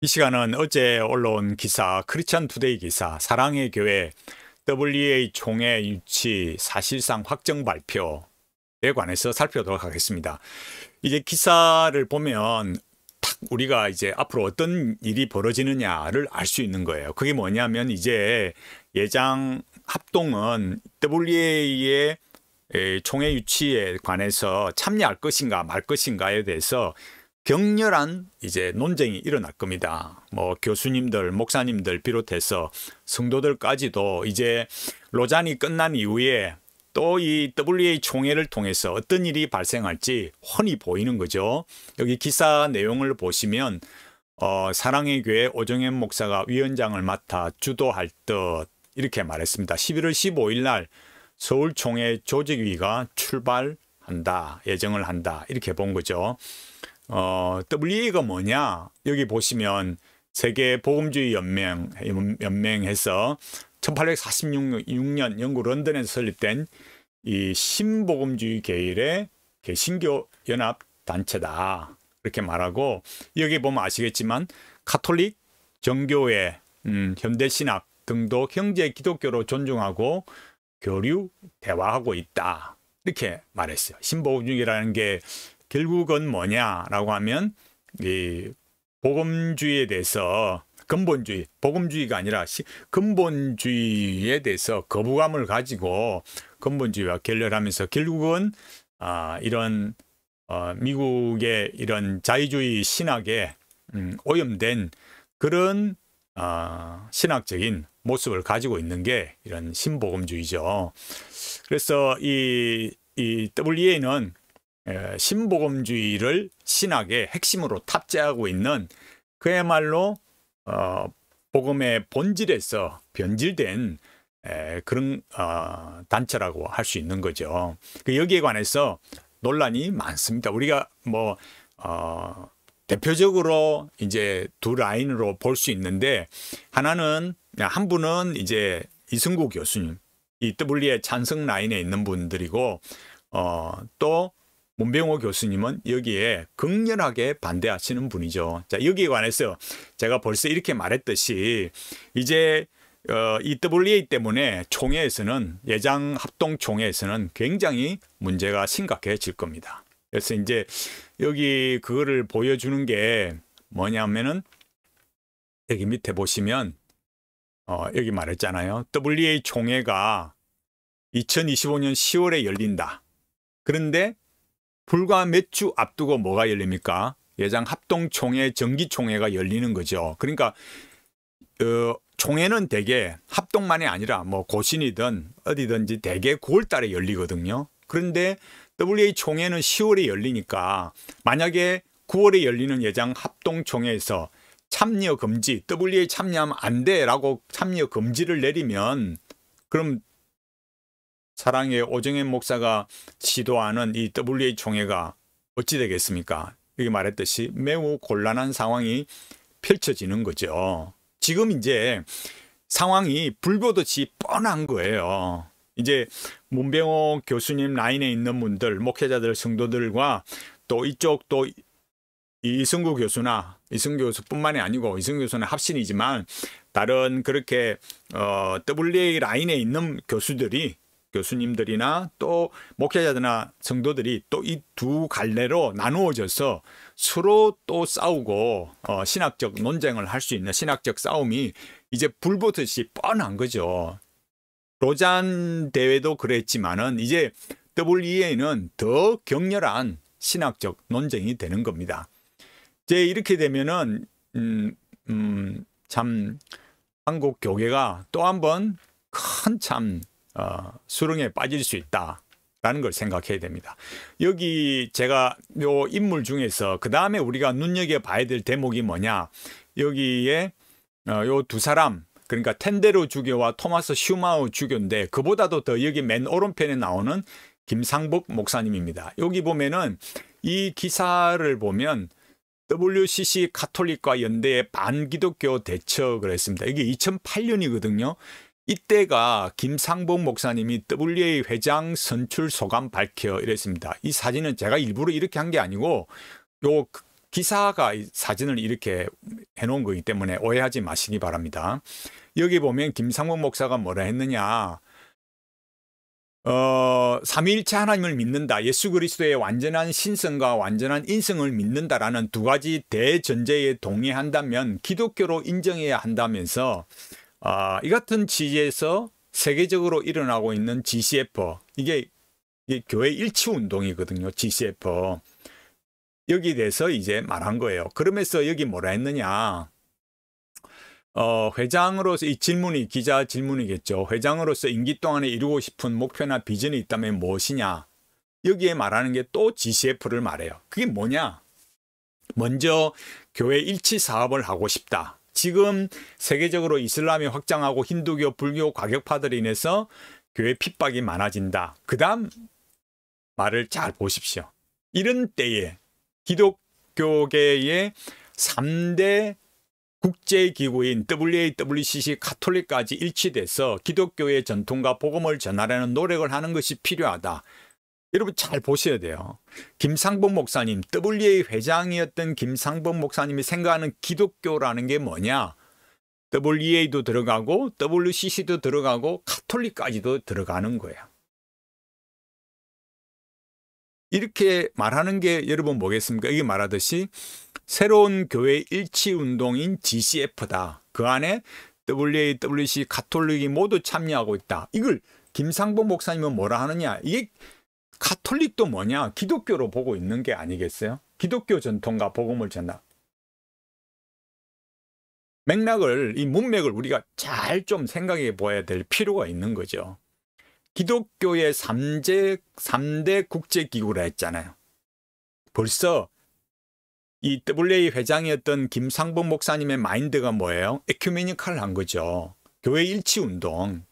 이 시간은 어제 올라온 기사 크리스천 투데이 기사 사랑의 교회 WA 총회 유치 사실상 확정 발표에 관해서 살펴보도록 하겠습니다. 이제 기사를 보면 탁 우리가 이제 앞으로 어떤 일이 벌어지느냐를 알 수 있는 거예요. 그게 뭐냐면 이제 예장 합동은 WA의 총회 유치에 관해서 참여할 것인가 말 것인가에 대해서 격렬한 이제 논쟁이 일어날 겁니다. 뭐 교수님들, 목사님들 비롯해서 성도들까지도 이제 로잔이 끝난 이후에 또 이 WA 총회를 통해서 어떤 일이 발생할지 훤히 보이는 거죠. 여기 기사 내용을 보시면 어, 사랑의 교회 오정현 목사가 위원장을 맡아 주도할 듯 이렇게 말했습니다. 11월 15일 날 서울 총회 조직위가 출발한다, 예정을 한다 이렇게 본 거죠. 어, WE가 뭐냐? 여기 보시면 세계 보험주의 연맹 연맹해서 1846년 영국 런던에서 설립된 이 신보험주의 계열의 개신교 연합 단체다. 이렇게 말하고 여기 보면 아시겠지만 카톨릭 정교회 음, 현대신학 등도 형제 기독교로 존중하고 교류 대화하고 있다 이렇게 말했어요 신보험주의라는 게 결국은 뭐냐라고 하면 이 복음주의에 대해서 근본주의, 복음주의가 아니라 시, 근본주의에 대해서 거부감을 가지고 근본주의와 결렬하면서 결국은 아, 이런 어, 미국의 이런 자유주의 신학에 음, 오염된 그런 어, 신학적인 모습을 가지고 있는 게 이런 신복음주의죠. 그래서 이, 이 w a 는 예, 신보음주의를 신학의 핵심으로 탑재하고 있는 그야말로 어, 복음의 본질에서 변질된 에, 예, 그런 어, 단체라고 할 수 있는 거죠. 그 여기에 관해서 논란이 많습니다. 우리가 뭐 어, 대표적으로 이제 두 라인으로 볼 수 있는데 하나는 한 분은 이제 이승구 교수님 이 W의 찬성 라인에 있는 분들이고 어, 또 문병호 교수님은 여기에 극렬하게 반대하시는 분이죠. 자, 여기에 관해서 제가 벌써 이렇게 말했듯이 이제 어, EWA 때문에 총회에서는 예장 합동 총회에서는 굉장히 문제가 심각해질 겁니다. 그래서 이제 여기 그거를 보여주는 게 뭐냐면은 여기 밑에 보시면 어, 여기 말했잖아요. WA 총회가 2025년 10월에 열린다. 그런데 불과 몇 주 앞두고 뭐가 열립니까? 예장 합동총회, 정기총회가 열리는 거죠. 그러니까 어, 총회는 대개 합동만이 아니라 뭐 고신이든 어디든지 대개 9월 달에 열리거든요. 그런데 WA 총회는 10월에 열리니까 만약에 9월에 열리는 예장 합동총회에서 참여 금지, WA 참여하면 안 돼라고 참여 금지를 내리면 그럼 사랑의 오정현 목사가 지도하는 이 WA 총회가 어찌 되겠습니까? 여기 말했듯이 매우 곤란한 상황이 펼쳐지는 거죠. 지금 이제 상황이 불보듯이 뻔한 거예요. 이제 문병호 교수님 라인에 있는 분들, 목회자들, 성도들과 또 이쪽 또 이승구 교수나 이승구 교수뿐만이 아니고 이승구 교수는 합신이지만 다른 그렇게 어, WA 라인에 있는 교수들이 교수님들이나 또 목회자들이나 성도들이 또 이 두 갈래로 나누어져서 서로 또 싸우고 어, 신학적 논쟁을 할 수 있는 신학적 싸움이 이제 불보듯이 뻔한 거죠. 로잔 대회도 그랬지만은 이제 WEA는 더 격렬한 신학적 논쟁이 되는 겁니다. 이제 이렇게 되면은 음, 음, 참 한국 교회가 또한번 큰참 어, 수렁에 빠질 수 있다. 라는 걸 생각해야 됩니다. 여기 제가 요 인물 중에서 그 다음에 우리가 눈여겨 봐야 될 대목이 뭐냐? 여기에 어, 요두 사람 그러니까 텐데로 주교와 토마스 슈마우 주교인데 그보다도 더 여기 맨 오른편에 나오는 김상복 목사님입니다. 여기 보면은 이 기사를 보면 WCC 카톨릭과 연대의 반기독교 대처 그랬습니다. 이게 2008년이거든요. 이때가 김상봉 목사님이 WA 회장 선출 소감 밝혀 이랬습니다. 이 사진은 제가 일부러 이렇게 한 게 아니고 요 그 기사가 사진을 이렇게 해놓은 거기 때문에 오해하지 마시기 바랍니다. 여기 보면 김상봉 목사가 뭐라 했느냐. 어, 삼위일체 하나님을 믿는다. 예수 그리스도의 완전한 신성과 완전한 인성을 믿는다라는 두 가지 대전제에 동의한다면 기독교로 인정해야 한다면서 아, 이 같은 지지에서 세계적으로 일어나고 있는 GCF 이게, 이게 교회 일치 운동이거든요. GCF 여기 에 대해서 이제 말한 거예요. 그러면서 여기 뭐라 했느냐? 어, 회장으로서 이 질문이 기자 질문이겠죠. 회장으로서 임기 동안에 이루고 싶은 목표나 비전이 있다면 무엇이냐? 여기에 말하는 게 또 GCF를 말해요. 그게 뭐냐? 먼저 교회 일치 사업을 하고 싶다. 지금 세계적으로 이슬람이 확장하고 힌두교, 불교, 과격파들에 인해서 교회 핍박이 많아진다. 그 다음 말을 잘 보십시오. 이런 때에 기독교계의 3대 국제기구인 WAWCC 카톨릭까지 일치돼서 기독교의 전통과 복음을 전하려는 노력을 하는 것이 필요하다. 여러분 잘 보셔야 돼요. 김상봉 목사님, WA 회장이었던 김상봉 목사님이 생각하는 기독교라는 게 뭐냐? w a 도 들어가고 WCC도 들어가고 카톨릭까지도 들어가는 거예 이렇게 말하는 게 여러분 뭐겠습니까? 이게 말하듯이 새로운 교회 일치 운동인 GCF다. 그 안에 WA, WC, 카톨릭이 모두 참여하고 있다. 이걸 김상봉 목사님은 뭐라 하느냐? 이게 카톨릭도 뭐냐? 기독교로 보고 있는 게 아니겠어요? 기독교 전통과 복음을 전하. 맥락을, 이 문맥을 우리가 잘 좀 생각해 보아야 될 필요가 있는 거죠. 기독교의 3제, 3대 국제기구라 했잖아요. 벌써 이 WA 회장이었던 김상범 목사님의 마인드가 뭐예요? 에큐메니컬한 거죠. 교회 일치 운동.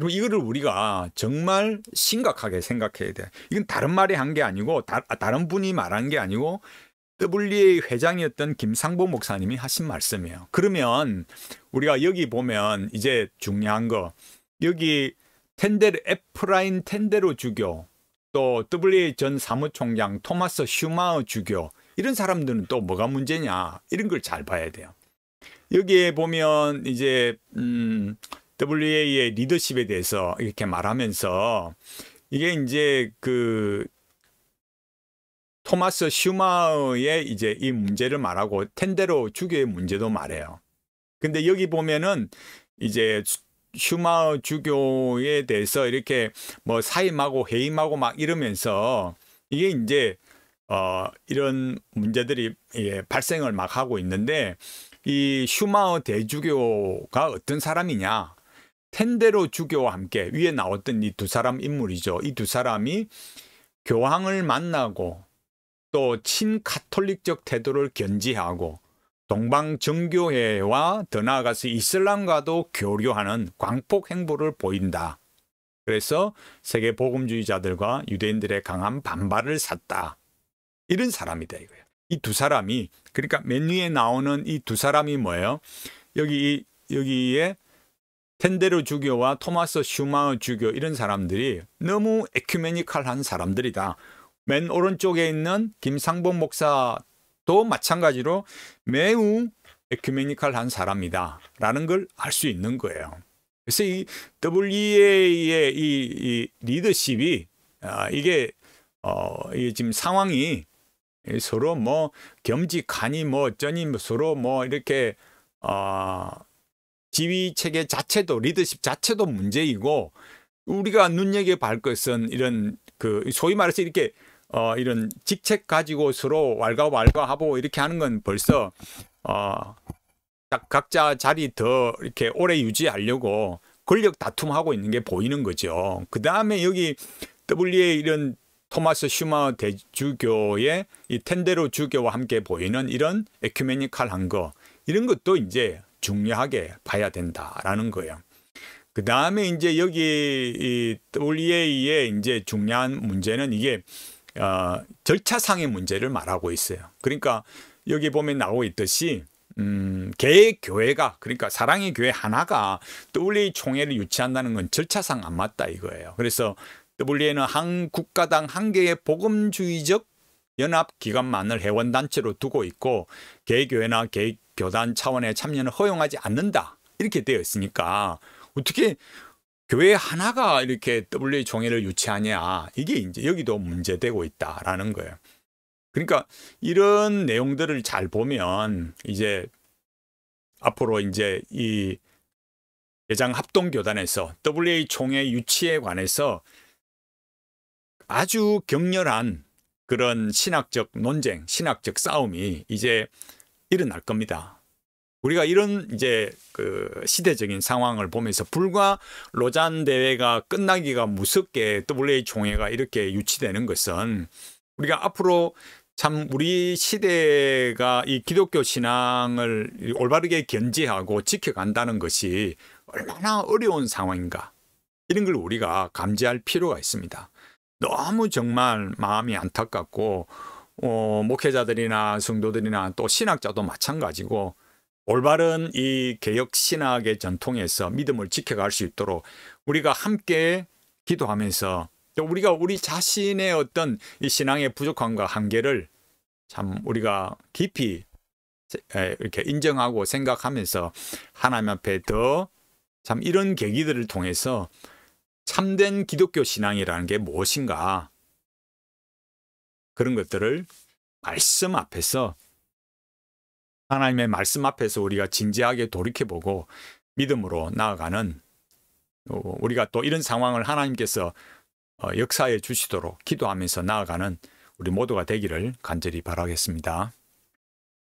그리고 이거를 우리가 정말 심각하게 생각해야 돼. 이건 다른 말이 한 게 아니고 다, 아, 른 분이 말한 게 아니고 WA 회장이었던 김상보 목사님이 하신 말씀이에요. 그러면 우리가 여기 보면 이제 중요한 거 여기 텐데르 에프라인 텐데로 주교 또 WA 전 사무총장 토마스 슈마어 주교 이런 사람들은 또 뭐가 문제냐 이런 걸 잘 봐야 돼요. 여기에 보면 이제 음 WA의 리더십에 대해서 이렇게 말하면서 이게 이제 그 토마스 슈마의 이제 이 문제를 말하고 텐데로 주교의 문제도 말해요. 근데 여기 보면은 이제 슈마 주교에 대해서 이렇게 뭐 사임하고 해임하고 막 이러면서 이게 이제 어 이런 문제들이 예, 발생을 막 하고 있는데 이슈마 대주교가 어떤 사람이냐 텐데로 주교와 함께 위에 나왔던 이 두 사람 인물이죠. 이 두 사람이 교황을 만나고 또 친가톨릭적 태도를 견지하고 동방 정교회와 더 나아가서 이슬람과도 교류하는 광폭 행보를 보인다. 그래서 세계 복음주의자들과 유대인들의 강한 반발을 샀다. 이런 사람이다 이거예요. 이 두 사람이 그러니까 맨 위에 나오는 이 두 사람이 뭐예요? 여기 여기에 텐데르 주교와 토마스 슈마우 주교 이런 사람들이 너무 에큐메니컬한 사람들이다. 맨 오른쪽에 있는 김상봉 목사도 마찬가지로 매우 에큐메니컬한 사람이다. 라는 걸 알 수 있는 거예요. 그래서 이 WEA의 이, 이 리더십이 아, 이게 어, 이 지금 상황이 서로 뭐 겸직하니 뭐 어쩌니 뭐 서로 뭐 이렇게 어, 지휘 체계 자체도 리더십 자체도 문제이고 우리가 눈여겨 볼 것은 이런 그 소위 말해서 이렇게 어 이런 직책 가지고 서로 왈가왈가하고 이렇게 하는 건 벌써 어 각자 자리 더 이렇게 오래 유지하려고 권력 다툼하고 있는 게 보이는 거죠. 그 다음에 여기 WA 이런 토마스 슈마 대주교의 이 텐데로 주교와 함께 보이는 이런 에큐메니컬한 거 이런 것도 이제 중요하게 봐야 된다라는 거예요. 그 다음에 이제 여기 WA의 이제 중요한 문제는 이게 어, 절차상의 문제를 말하고 있어요. 그러니까 여기 보면 나오고 있듯이 음, 개의 교회가 그러니까 사랑의 교회 하나가 WA e 총회를 유치한다는 건 절차상 안 맞다 이거예요. 그래서 WA는 한 국가당 한 개의 복음주의적 연합기관만을 회원단체로 두고 있고 개교회나 개 교단 차원의 참여는 허용하지 않는다 이렇게 되어 있으니까 어떻게 교회 하나가 이렇게 WA 총회를 유치하냐 이게 이제 여기도 문제되고 있다라는 거예요. 그러니까 이런 내용들을 잘 보면 이제 앞으로 이제 이대장 합동 교단에서 WA 총회 유치에 관해서 아주 격렬한 그런 신학적 논쟁, 신학적 싸움이 이제 일어날 겁니다. 우리가 이런 이제 그 시대적인 상황을 보면서 불과 로잔 대회가 끝나기가 무섭게 WA 총회가 이렇게 유치되는 것은 우리가 앞으로 참 우리 시대가 이 기독교 신앙을 올바르게 견지하고 지켜간다는 것이 얼마나 어려운 상황인가 이런 걸 우리가 감지할 필요가 있습니다. 너무 정말 마음이 안타깝고 어, 목회자들이나 성도들이나 또 신학자도 마찬가지고 올바른 이 개혁 신학의 전통에서 믿음을 지켜갈 수 있도록 우리가 함께 기도하면서 또 우리가 우리 자신의 어떤 이 신앙의 부족함과 한계를 참 우리가 깊이 이렇게 인정하고 생각하면서 하나님 앞에 더 참 이런 계기들을 통해서 참된 기독교 신앙이라는 게 무엇인가 그런 것들을 말씀 앞에서 하나님의 말씀 앞에서 우리가 진지하게 돌이켜보고 믿음으로 나아가는 어, 우리가 또 이런 상황을 하나님께서 어, 역사해 주시도록 기도하면서 나아가는 우리 모두가 되기를 간절히 바라겠습니다.